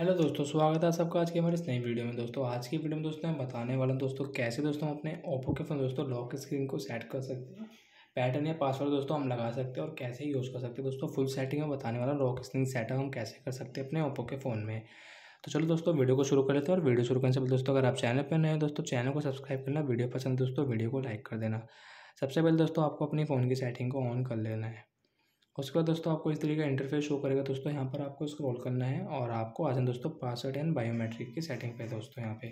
hello दोस्तों स्वागत है सबका आज के हमारे इस नई वीडियो में दोस्तों आज की वीडियो में दोस्तों मैं बताने वाला हूँ दोस्तों कैसे दोस्तों अपने ओप्पो के फ़ोन दोस्तों लॉक स्क्रीन को सेट कर सकते हैं पैटर्न या पासवर्ड दोस्तों हम लगा सकते हैं और कैसे यूज़ कर सकते हैं दोस्तों फुल सेटिंग में बताने वाला लॉक स्क्रीन सेटअप हम कैसे कर सकते हैं अपने ओप्पो के फ़ोन में तो चलो दोस्तों वीडियो को शुरू कर लेते हैं और वीडियो शुरू करने से पहले दोस्तों अगर आप चैनल पर नए हैं दोस्तों चैनल को सब्सक्राइब करना वीडियो पसंद दोस्तों वीडियो को लाइक कर देना सबसे पहले दोस्तों आपको अपने फ़ोन की सेटिंग को ऑन कर लेना है उसके बाद दोस्तों आपको इस तरीके का इंटरफेस शो करेगा दोस्तों यहाँ पर आपको स्क्रॉल करना है और आपको आ जाए दोस्तों पासवर्ड एंड बायोमेट्रिक की सेटिंग पे दोस्तों यहाँ पे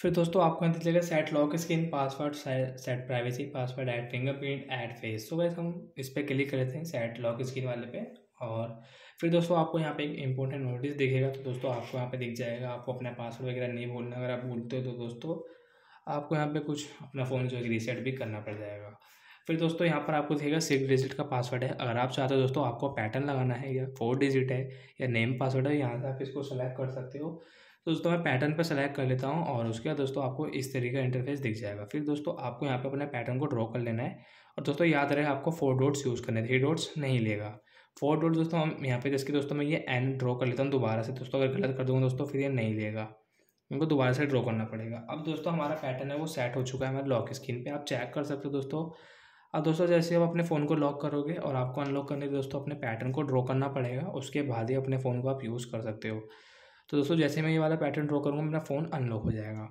फिर दोस्तों आपको यहाँ दिखेगा set lock screen password set privacy password finger fingerprint add face तो वैसे हम इस पर क्लिक लेते हैं सेट लॉक स्क्रीन वाले पे और फिर दोस्तों आपको यहाँ पे एक इंपॉर्टेंट नोटिस दिखेगा तो दोस्तों आपको यहाँ पे दिख जाएगा आपको अपना पासवर्ड वगैरह नहीं भूलना अगर आप भूलते हो तो दोस्तों आपको यहाँ पे कुछ अपना फ़ोन जो है रीसेट भी करना पड़ जाएगा फिर दोस्तों यहाँ पर आपको दिखेगा सिक्स डिजिट का पासवर्ड है अगर आप चाहते हो दोस्तों आपको पैटर्न लगाना है या फोर डिजिट है या नेम पासवर्ड है यहाँ से आप इसको सेलेक्ट कर सकते हो तो दोस्तों मैं पैटर्न पर सेलेक्ट कर लेता हूँ और उसके बाद दोस्तों आपको इस तरीके का इंटरफेस दिख जाएगा फिर दोस्तों आपको यहाँ पर अपने पैटर्न को ड्रॉ कर लेना है और दोस्तों याद रहे आपको फोर डोट्स यूज़ करने थ्री डोट्स नहीं लेगा फोर डोट्स दोस्तों हम यहाँ पे जैसे दोस्तों मैं ये एन ड्रॉ कर लेता हूँ दोबारा से दोस्तों अगर गलत कर दूँगा दोस्तों फिर ये नहीं लेगा उनको दोबारा से ड्रॉ करना पड़ेगा अब दोस्तों हमारा पैटर्न है वो सेट हो चुका है हमारे लॉक स्क्रीन पर आप चेक कर सकते हो दोस्तों और दोस्तों जैसे आप अपने फ़ोन को लॉक करोगे और आपको अनलॉक करने के दोस्तों अपने पैटर्न को ड्रॉ करना पड़ेगा उसके बाद ही अपने फ़ोन को आप यूज़ कर सकते हो तो दोस्तों जैसे मैं ये वाला पैटर्न ड्रॉ करूँगा मेरा फ़ोन अनलॉक हो जाएगा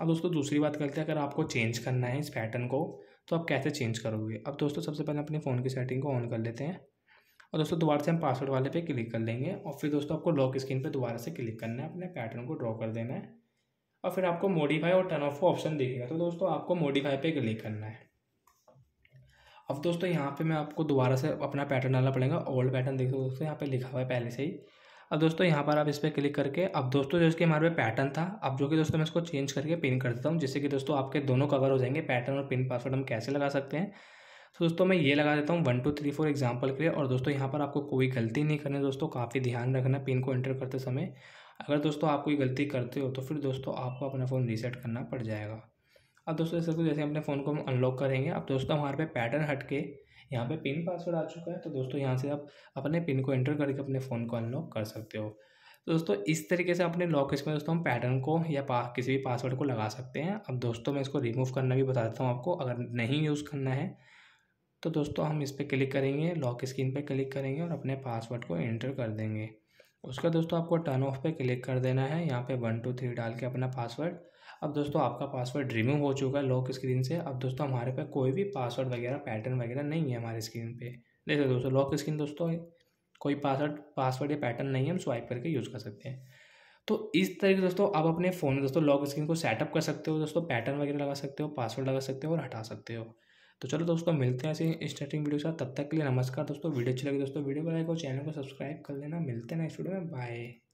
अब दोस्तों दूसरी बात करते हैं अगर आपको चेंज करना है इस पैटर्न को तो आप कैसे चेंज करोगे अब दोस्तों सबसे पहले अपने फ़ोन की सेटिंग को ऑन कर लेते हैं और दोस्तों दोबारा से हम पासवर्ड वाले पे क्लिक कर लेंगे और फिर दोस्तों आपको लॉक स्क्रीन पे दोबारा से क्लिक करना है अपने पैटर्न को ड्रॉ कर देना है और फिर आपको मॉडिफाई और टर्न ऑफ का ऑप्शन दिखेगा तो दोस्तों आपको मॉडिफाई पे क्लिक करना है अब दोस्तों यहाँ पे मैं आपको दोबारा से अपना पैटर्न डालना पड़ेगा ओल्ड पैटर्न देखो दोस्तों यहाँ पे लिखा हुआ है पहले से ही अब दोस्तों यहाँ पर आप इस पर क्लिक करके अब दोस्तों जो इसके हमारे पैटर्न था अब जो कि दोस्तों मैं इसको चेंज करके पिन कर देता हूँ जिससे कि दोस्तों आपके दोनों कवर हो जाएंगे पैटर्न और पिन पासवर्ड हम कैसे लगा सकते हैं तो दोस्तों मैं ये लगा देता हूँ one two three four example के लिए और दोस्तों यहाँ पर आपको कोई गलती नहीं करनी दोस्तों काफ़ी ध्यान रखना पिन को एंटर करते समय अगर दोस्तों आप कोई गलती करते हो तो फिर दोस्तों आपको अपना फ़ोन रीसेट करना पड़ जाएगा अब दोस्तों जैसे जैसे अपने फ़ोन को हम अनलॉक करेंगे अब दोस्तों हमारे पे पैटर्न हट के यहाँ पे पिन पासवर्ड आ चुका है तो दोस्तों यहाँ से आप अपने पिन को एंटर करके अपने फ़ोन को अनलॉक कर सकते हो तो दोस्तों इस तरीके से अपने लॉक इसमें दोस्तों हम पैटर्न को या पा, किसी भी पासवर्ड को लगा सकते हैं अब दोस्तों मैं इसको रिमूव करना भी बता देता हूँ आपको अगर नहीं यूज़ करना है तो दोस्तों हम इस पर क्लिक करेंगे लॉक स्क्रीन पर क्लिक करेंगे और अपने पासवर्ड को एंटर कर देंगे उसका दोस्तों आपको टर्न ऑफ पे क्लिक कर देना है यहाँ पे वन टू थ्री डाल के अपना पासवर्ड अब दोस्तों आपका पासवर्ड रिमूव हो चुका है लॉक स्क्रीन से अब दोस्तों हमारे पे कोई भी पासवर्ड वगैरह पैटर्न वगैरह नहीं है हमारे स्क्रीन पे देखो दोस्तों लॉक स्क्रीन दोस्तों कोई पासवर्ड पासवर्ड या पैटर्न नहीं है हम स्वाइप करके यूज़ कर सकते हैं तो इस तरीके से दोस्तों आप अपने फ़ोन में दोस्तों लॉक स्क्रीन को सेटअप कर सकते हो दोस्तों पैटर्न वगैरह लगा सकते हो पासवर्ड लगा सकते हो और हटा सकते हो तो चलो दोस्तों मिलते हैं ऐसे स्टार्टिंग वीडियो के साथ तब तक के लिए नमस्कार दोस्तों वीडियो अच्छी लगी दोस्तों वीडियो को लाइक और चैनल को सब्सक्राइब कर लेना मिलते हैं नेक्स्ट वीडियो में बाय